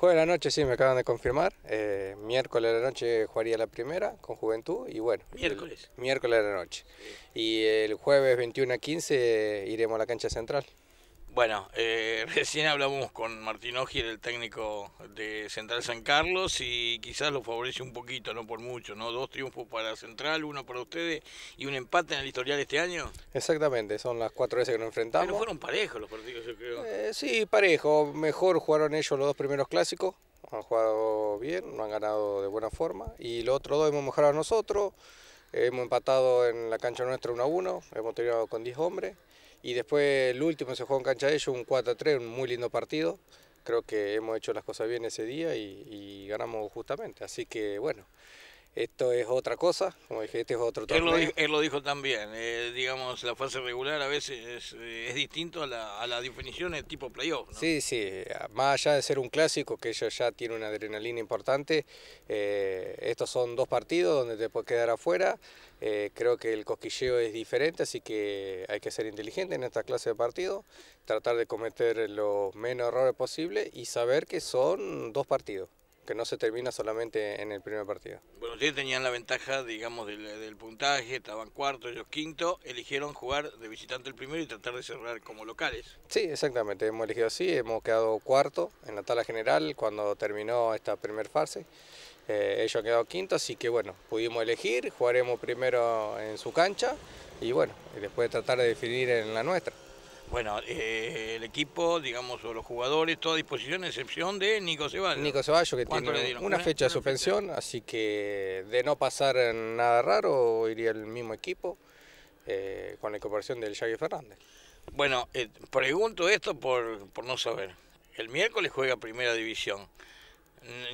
Jueves de la noche, sí, me acaban de confirmar. Eh, miércoles de la noche jugaría la primera con Juventud y bueno. Miércoles. miércoles de la noche. Y el jueves 21 a 15 iremos a la cancha central. Bueno, eh, recién hablamos con Martín Ogier, el técnico de Central San Carlos, y quizás lo favorece un poquito, no por mucho, ¿no? Dos triunfos para Central, uno para ustedes y un empate en el historial este año. Exactamente, son las cuatro veces que nos enfrentamos. Pero fueron parejos los partidos, yo creo. Eh, sí, parejos, Mejor jugaron ellos los dos primeros clásicos. Han jugado bien, no han ganado de buena forma. Y los otros dos hemos mejorado nosotros. Hemos empatado en la cancha nuestra 1 a 1. Hemos terminado con 10 hombres. Y después el último se jugó en cancha de ellos, un 4-3, un muy lindo partido. Creo que hemos hecho las cosas bien ese día y, ganamos justamente. Así que bueno, esto es otra cosa, como dije, este es otro torneo. Él lo dijo, también, eh, digamos, la fase regular a veces es, eh, distinto a la, definición de tipo playoff. ¿no? Sí, sí, más allá de ser un clásico, que ella ya tiene una adrenalina importante, eh, estos son dos partidos donde te puedes quedar afuera. creo que el cosquilleo es diferente, así que hay que ser inteligente en esta clase de partidos, tratar de cometer los menos errores posibles y saber que son dos partidos que no se termina solamente en el primer partido. Bueno, ustedes tenían la ventaja, digamos, del, puntaje, estaban cuarto, ellos quinto, eligieron jugar de visitante el primero y tratar de cerrar como locales. Sí, exactamente, hemos elegido así, hemos quedado cuarto en la tabla general cuando terminó esta primera fase. Eh, ellos han quedado quinto, así que bueno, pudimos elegir, jugaremos primero en su cancha y bueno, después tratar de definir en la nuestra. Bueno, eh, el equipo, digamos, o los jugadores, toda a disposición, a excepción de Nico Ceballos. Nico Ceballos, que tiene una, fecha de suspensión, así que de no pasar nada raro, iría el mismo equipo eh, con la incorporación del Xavi Fernández. Bueno, eh, pregunto esto por, por no saber. El miércoles juega Primera División.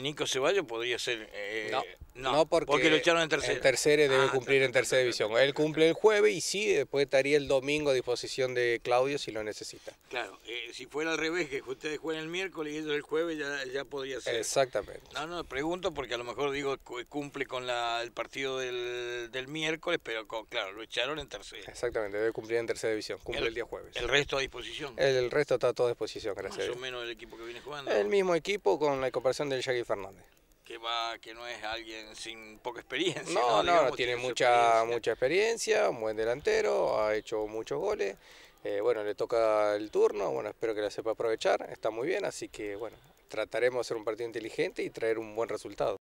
Nico Ceballos podría ser. Eh, no, no, porque, porque, lo echaron en tercera. En tercero debe ah, cumplir en tercera división. Él cumple el jueves y sí, después estaría el domingo a disposición de Claudio si lo necesita. Claro, eh, si fuera al revés, que ustedes jueguen el miércoles y ellos el jueves, ya, ya podría ser. Exactamente. No, no, pregunto porque a lo mejor digo cumple con el partido del, miércoles, pero claro, lo echaron en tercera. Exactamente, debe cumplir en tercera división. Cumple el, día jueves. ¿El resto a disposición? El, resto está todo a disposición, gracias. Más o menos el equipo que viene jugando. El mismo equipo con la cooperación del Jackie Fernández. Que, va, que no es alguien sin poca experiencia. No, no, tiene, mucha experiencia. mucha experiencia, buen delantero, ha hecho muchos goles. Eh, bueno, le toca el turno, bueno, espero que la sepa aprovechar, está muy bien, así que bueno, trataremos de hacer un partido inteligente y traer un buen resultado.